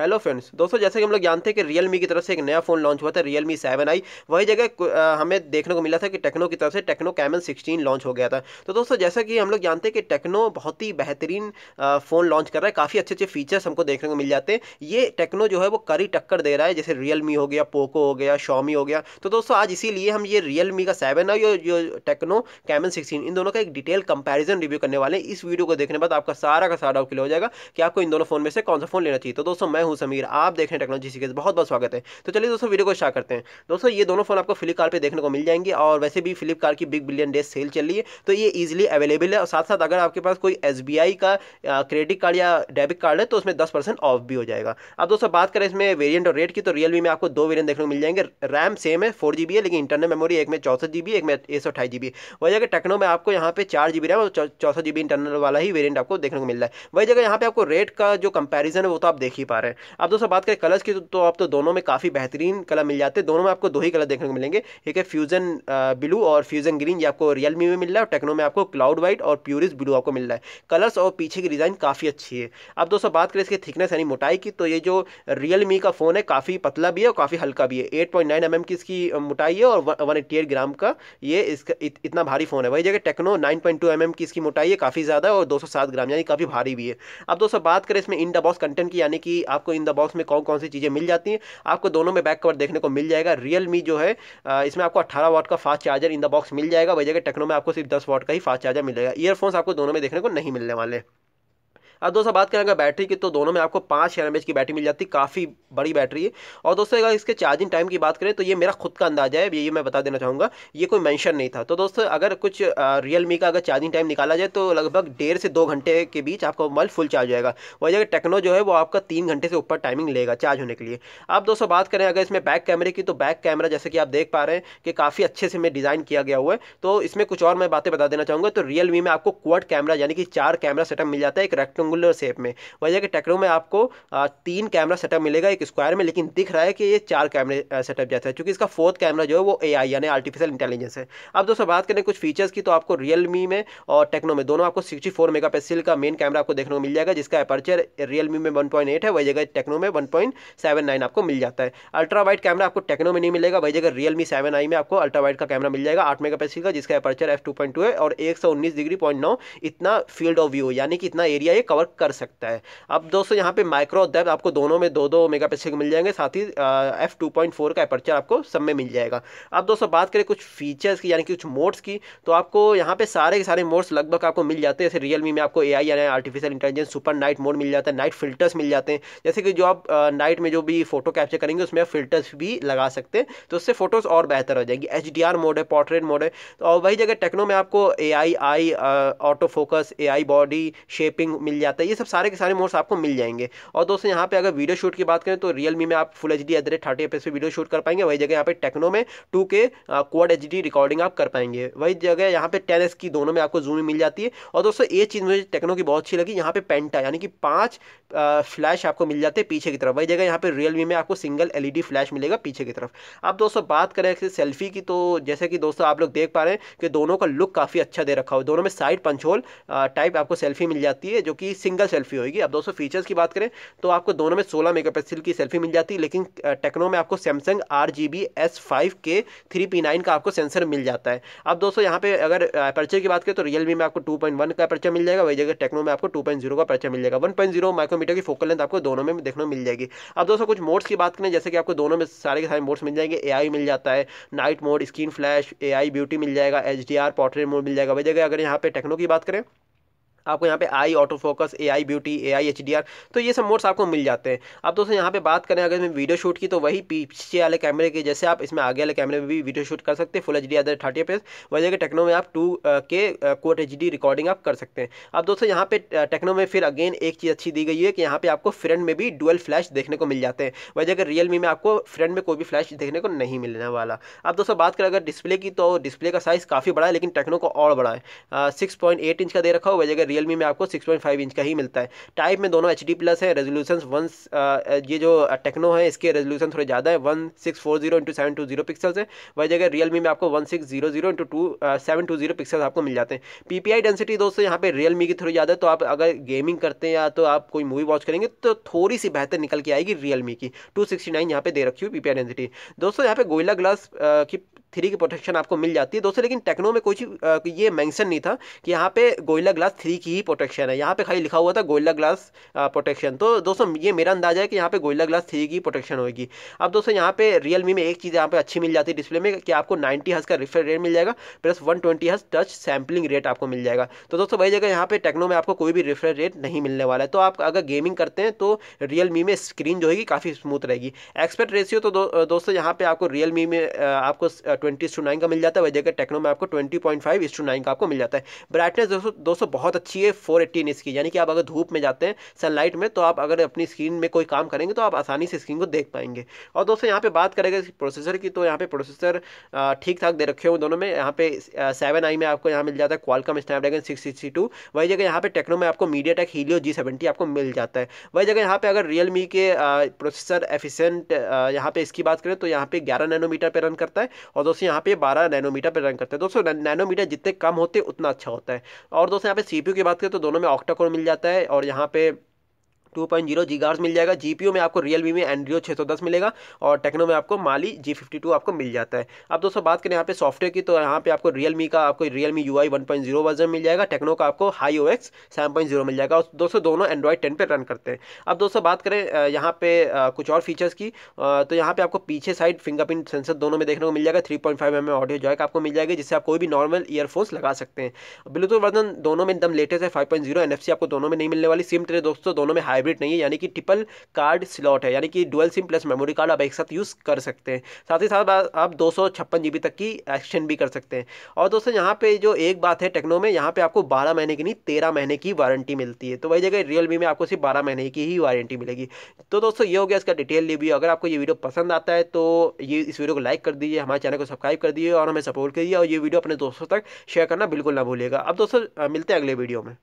hello friends दोस्तों जैसे कि हम लोग जानते हैं कि मी की तरफ से एक नया फोन लॉन्च हुआ था रियल मी सेवन आई वही जगह हमें देखने को मिला था कि टेक्नो की तरफ से टेक्नो कैमन सिक्सटीन लॉन्च हो गया था तो दोस्तों जैसा कि हम लोग जानते हैं कि टेक्नो बहुत ही बेहतरीन फ़ोन लॉन्च कर रहा है काफ़ी अच्छे अच्छे फीचर्स हमको देखने को मिल जाते हैं ये टेक्नो जो है वो करी टक्कर दे रहा है जैसे रियलमी हो गया पोको हो गया शॉमी हो गया तो दोस्तों आज इसीलिए हम ये रियल का सेवन आई और जो टेक्नो कैमन सिक्सटीन इन दोनों का एक डिटेल कंपेरिजन रिव्यू करने वाले हैं इस वीडियो को देखने बाद आपका सारा का सारा क्लियर हो जाएगा कि आपको इन दोनों फ़ोन में से कौन सा फ़ोन लेना चाहिए तो दोस्तों मैं हूँ समीर आप देख रहे हैं टेक्नोलॉजी सीखे बहुत बहुत स्वागत है तो चलिए दोस्तों वीडियो को शार करते हैं दोस्तों ये दोनों फोन आपको फ्लिपकार्ट पर देखने को मिल जाएंगे और वैसे भी फ्लिपकार्ट की बिग बिलियन डेज सेल चल रही है तो ये ईजिली अवेलेबल है और साथ साथ अगर आपके पास कोई एस का क्रेडिट कार्ड या डेबिट कार्ड है तो उसमें दस ऑफ भी हो जाएगा अब दोस्तों बात करें इसमें वेरियंट और रेट की तो रियलमी में आपको दो वेरियंट देखने को मिल जाएंगे रैम सेम है फोर है लेकिन इंटरनल मेमोरी एक में चौसठ एक में एक सौ अठाई वही जगह टेक्नो में आपको यहाँ पे चार जी रैम और चौसठ इंटरनल वाला ही वेरियंट आपको देखने को मिल रहा है वही जगह यहाँ पे आपको रेट का जो कंपेरिजन है वो तो आप देख ही पा रहे हैं अब दोस्तों बात करें कलर्स की तो, तो आप तो दोनों में काफ़ी बेहतरीन कलर मिल जाते हैं दोनों में आपको दो ही कलर देखने को मिलेंगे एक है फ्यूजन ब्लू और फ्यूजन ग्रीन ये आपको रियलमी में मिल रहा है और टेक्नो में आपको क्लाउड व्हाइट और प्यूरिस ब्लू आपको मिल रहा है कलर्स और पीछे की डिज़ाइन काफ़ी अच्छी है अब दोस्तों बात करें इसकी थिकनेस यानी मोटाई की तो ये जो मी का फ़ोन है काफ़ी पतला भी है और काफ़ी हल्का भी है एट पॉइंट नाइन एम की इसकी मोटाई है और वन एट्टी एट ग्राम का ये इसका इतना भारी फ़ोन है वही जगह Tecno nine point two m की इसकी मोटाई है काफ़ी ज़्यादा और दो सौ सात ग्राम यानी काफ़ी भारी भी है अब दोस्तों बात करें इसमें इन डबॉस कंटेंट की यानी कि आप आपको इन द बॉक्स में कौन कौन सी चीज़ें मिल जाती हैं आपको दोनों में बैक कवर देखने को मिल जाएगा रियल जो है इसमें आपको अट्ठारह वॉट का fast charger in the box मिल जाएगा वही जगह टेक्नो में आपको सिर्फ दस वॉट का ही फास्ट चार्जर मिलेगा ईयरफोन्स आपको दोनों में देखने को नहीं मिलने वाले अब दोस्तों बात करें अगर बैटरी की तो दोनों में आपको पाँच एम की बैटरी मिल जाती काफ़ी बड़ी बैटरी है और दोस्तों अगर इसके चार्जिंग टाइम की बात करें तो ये मेरा खुद का अंदाजा है ये मैं बता देना चाहूँगा ये कोई मैंशन नहीं था तो दोस्तों अगर कुछ रियल का अगर चार्जिंग टाइम निकाला जाए तो लगभग डेढ़ से दो घंटे के बीच आपका मोबाइल फुल चार्ज जाएगा वही अगर टेक्नो जो है वो आपका तीन घंटे से ऊपर टाइमिंग लेगा चार्ज होने के लिए अब दोस्तों बात करें अगर इसमें बैक कैमरे की तो बैक कैमरा जैसे कि आप देख पा रहे हैं कि काफ़ी अच्छे से मैं डिज़ाइन किया गया हुआ है तो इसमें कुछ और मैं बातें बता देना चाहूँगा तो रियल में आपको क्वाड कैमरा यानी कि चार कैमरा सेटअप मिल जाता है एक रेक्टोंग रेक्टेंगुलर शेप में वजह के टेक्नो में आपको तीन कैमरा सेटअप मिलेगा एक स्क्वायर में लेकिन दिख रहा है कि ये चार कैमरे सेटअप जैसा है क्योंकि इसका फोर्थ कैमरा जो है वो ए यानी आर्टिफिशियल इंटेलिजेंस है अब दोस्तों बात करें कुछ फीचर्स की तो आपको रियलमी में और टेक्नो में दोनों आपको सिक्सटी फोर मेगापिक्सल का मेन कैमरा आपको देखने को मिल जाएगा जिसका अपर्चर रियलमी में वन पॉइंट है वही जगह टेक्नो में वन आपको मिल जाता है अल्ट्रा वाइट कैमरा आपको टेक्नो में नहीं मिलेगा वही जगह रियलमी सेवन में आपको अल्ट्रा वाइट का कैमरा मिल जाएगा आठ मेगा का जिसका अपर्चर एफ टू टू है और एक सौ उन्नीस डिग्री पॉइंट नौ इतना फील्ड ऑफ व्यू यानी कि इतना एरिया ये कवर कवर कर सकता है अब दोस्तों यहाँ पे माइक्रो डेप्थ आपको दोनों में दो दो मेगा पिक्सल मिल जाएंगे साथ ही एफ टू पॉइंट फोर का अपर्चर आपको सब में मिल जाएगा अब दोस्तों बात करें कुछ फीचर्स की यानी कि कुछ मोड्स की तो आपको यहाँ पे सारे के सारे मोड्स लगभग आपको मिल जाते हैं जैसे रियलमी में आपको ए आई यानी artificial intelligence super night mode मिल जाता है नाइट फिल्टर्स मिल जाते हैं जैसे कि जो आप नाइट में जो भी फोटो कैप्चर करेंगे उसमें आप फिल्टर्स भी लगा सकते हैं तो उससे फोटोज़ और बेहतर हो जाएगी एच मोड है पोर्ट्रेट मोड है तो और वही जगह टेक्नो में आपको A I I auto focus A I body shaping मिल जाती आता है ये सब सारे के सारे मोड्स आपको मिल जाएंगे और दोस्तों यहाँ पे अगर वीडियो शूट की बात करें तो रियलमी में आप full H D at the rate thirty F video shoot कर पाएंगे वही जगह यहाँ पे टेक्नो में टू के क्वाड एच डी रिकॉर्डिंग आप कर पाएंगे वही जगह यहाँ पे टेन एस की दोनों में आपको जूम मिल जाती है और दोस्तों ये चीज़ मुझे टेक्नो की बहुत अच्छी लगी यहाँ पे पेंटा यानी कि पाँच फ्लैश आपको मिल जाते हैं पीछे की तरफ वही जगह यहाँ पे रियलमी में आपको सिंगल एलईडी फ्लैश मिलेगा पीछे की तरफ अब दोस्तों बात करें सेल्फी की तो जैसे कि दोस्तों आप लोग देख पा रहे हैं कि दोनों का लुक काफ़ी अच्छा दे रखा हो दोनों में साइड पंचोल टाइप आपको सेल्फी मिल जाती है जो कि की सिंगल सेल्फी होगी अब दोस्तों फीचर्स की बात करें तो आपको दोनों में सोलह मेगा की सेल्फी मिल जाती है लेकिन टेक्नो में आपको Samsung R G B S five K three P nine का आपको सेंसर मिल जाता है अब दोस्तों यहाँ पे अगर अपर्चर की बात करें तो रियलमी में आपको टू पॉइंट वन का अपर्चर मिल जाएगा वही जगह टेक्नो में आपको टू पॉइंट जीरो का अपर्चर मिल जाएगा वन पॉइंट जीरो माइक्रोमीटर की फोकल लेंथ आपको दोनों में देखने मिल जाएगी अब दोस्तों कुछ मोड्स की बात करें जैसे कि आपको दोनों में सारे के सारे मोड्स मिल जाएंगे ए मिल जाता है night mode screen flash A beauty मिल जाएगा एच डी पोर्ट्रेट मोड मिल जाएगा वही जगह अगर यहाँ पे टेक्नो की बात करें आपको यहाँ पे I auto focus A I beauty A I H D R तो ये सब मोड्स आपको मिल जाते हैं अब दोस्तों यहाँ पे बात करें अगर मैं वीडियो शूट की तो वही पीछे वाले कैमरे के जैसे आप इसमें आगे वाले कैमरे में भी वीडियो शूट कर सकते हैं full H D other thirty F वजह के टेक्नो में आप टू के कोट एच डी रिकॉर्डिंग आप कर सकते हैं अब दोस्तों यहाँ पे टेक्नो में फिर अगेन एक चीज़ अच्छी दी गई है कि यहाँ पे आपको फ्रंट में भी डुअल फ्लैश देखने को मिल जाते हैं वजह के मी में आपको फ्रंट में कोई भी फ्लैश देखने को नहीं मिलने वाला अब दोस्तों बात करें अगर डिस्प्ले की तो डिस्प्ले का साइज़ काफ़ी बड़ा है लेकिन टेक्नो को और बड़ा है सिक्स पॉइंट एट इंच का दे रखा हो वजह रियलमी में आपको 6.5 इंच का ही मिलता है टाइप में दोनों एच डी प्लस है रेजोल्यूशन वन ये जो टेक्नो है इसके रेजोल्यूशन थोड़े ज़्यादा है one six four zero into seven two zero pixels है वही जगह रियलमी में आपको one six zero zero into two seven two zero pixel आपको मिल जाते हैं पी पी आई डेंसिटी दोस्तों यहाँ पे रियलमी की थोड़ी ज़्यादा है तो आप अगर गेमिंग करते हैं या तो आप कोई मूवी वॉच करेंगे तो थोड़ी सी बेहतर निकल के आएगी रियलमी की टू सिक्सटी नाइन यहाँ पे दे रखी हुई पी पी आई डेंसिटी दोस्तों यहाँ पे गोइला ग्लास की थ्री की प्रोटेक्शन आपको मिल जाती है दोस्तों लेकिन टेक्नो में कोई चीज़ ये मेंशन नहीं था कि यहाँ पे गोयला ग्लास थ्री की ही प्रोटेक्शन है यहाँ पे खाली लिखा हुआ था गोयला ग्लास प्रोटेक्शन तो दोस्तों ये मेरा अंदाजा है कि यहाँ पे गोयला ग्लास थ्री की प्रोटेक्शन होगी अब दोस्तों यहाँ पे रियल में एक चीज़ यहाँ पे अच्छी मिल जाती है डिस्प्ले में कि आपको नाइन्टी हज का रिफ्रेश रेट मिल जाएगा प्लस वन ट्वेंटी हज टच सैम्पलिंग रेट आपको मिल जाएगा तो दोस्तों वही जगह यहाँ पे टेक्नो में आपको कोई भी रिफ्रेश रेट नहीं मिलने वाला है तो आप अगर गेमिंग करते हैं तो रियल में स्क्रीन जो होगी काफ़ी स्मूथ रहेगी एक्सपेक्ट रेशियो तो दोस्तों यहाँ पर आपको रियल में आपको ट्वेंटी टू नाइन का मिल जाता है वही देखिए टेक्नो में आपको twenty point five is to nine का आपको मिल जाता है ब्राइटनेस दोस्तों दोस्तों बहुत अच्छी है फोर एट्टीन इसकी यानी कि आप अगर धूप में जाते हैं सनलाइट में तो आप अगर अपनी स्क्रीन में कोई काम करेंगे तो आप आसानी से स्क्रीन को देख पाएंगे और दोस्तों यहाँ पर बात करेंगे प्रोसेसर की तो यहाँ पे प्रोसेसर ठीक ठाक दे रखे हुए दोनों में यहाँ पे सेवन आई में आपको यहाँ मिल जाता है Qualcomm Snapdragon six sixty two वही जगह यहाँ पे टेक्नो में आपको MediaTek Helio G seventy आपको मिल जाता है वही जगह यहाँ पे अगर रियल मी के प्रोसेसर एफिशेंट यहाँ पे इसकी बात करें तो यहाँ पे ग्यारह नैनोमीटर पर रन करता है और दोस्तों यहाँ पे बारह नैनोमीटर पर रन करता है दोस्तों नैनोमीटर जितने कम होते उतना अच्छा होता है और दोस्तों यहाँ पे सीपीयू की बात करें तो दोनों में ऑक्टा कोर मिल जाता है और यहाँ पे two point zero gigahertz मिल जाएगा जीपीयू में आपको रियल मी में सौ दस मिलेगा और टेक्नो में आपको माली जी फिफ्टी टू आपको मिल जाता है अब दोस्तों बात करें यहाँ पे सॉफ्टवेयर की तो यहाँ पे आपको रियल मी का आपको Realme U I one point zero version मिल जाएगा टेक्नो का आपको Hi O X seven point zero मिल जाएगा और दोस्तों दोनों एंड्रॉइड टेन पर रन करते हैं अब दोस्तों बात करें यहाँ पे कुछ और फीचर्स की तो यहाँ पे आपको पीछे साइड फिंगरप्रिंट सेंसर दोनों में देखने को मिल जाएगा three point five m audio jack आपको मिल जाएगी जिससे आप कोई भी नॉर्मल ईयरफोन्स लगा सकते हैं ब्लूटूथ वर्जन दोनों में एकदम लेटेस्ट है five point zero N F C आपको दोनों में नहीं मिलने वाली सिम ट्रे दोस्तों दोनों में हाई हाइब्रिड नहीं है यानी कि ट्रिपल कार्ड स्लॉट है यानी कि dual SIM plus memory card आप एक साथ यूज़ कर सकते हैं साथ ही साथ आप दो सौ तक की एक्सटेंड भी कर सकते हैं और दोस्तों यहाँ पे जो एक बात है टेक्नो में यहाँ पे आपको बारह महीने की नहीं तेरह महीने की वारंटी मिलती है तो वही जगह रियल में आपको सिर्फ बारह महीने की ही वारंटी मिलेगी तो दोस्तों ये हो गया इसका डिटेल रिव्यू अगर आपको ये वीडियो पसंद आता है तो ये इस वीडियो को लाइक कर दीजिए हमारे चैनल को सब्सक्राइब कर दीजिए और हमें सपोर्ट करिए और ये वीडियो अपने दोस्तों तक शेयर करना बिल्कुल ना भूलिएगा अब दोस्तों मिलते हैं अगले वीडियो में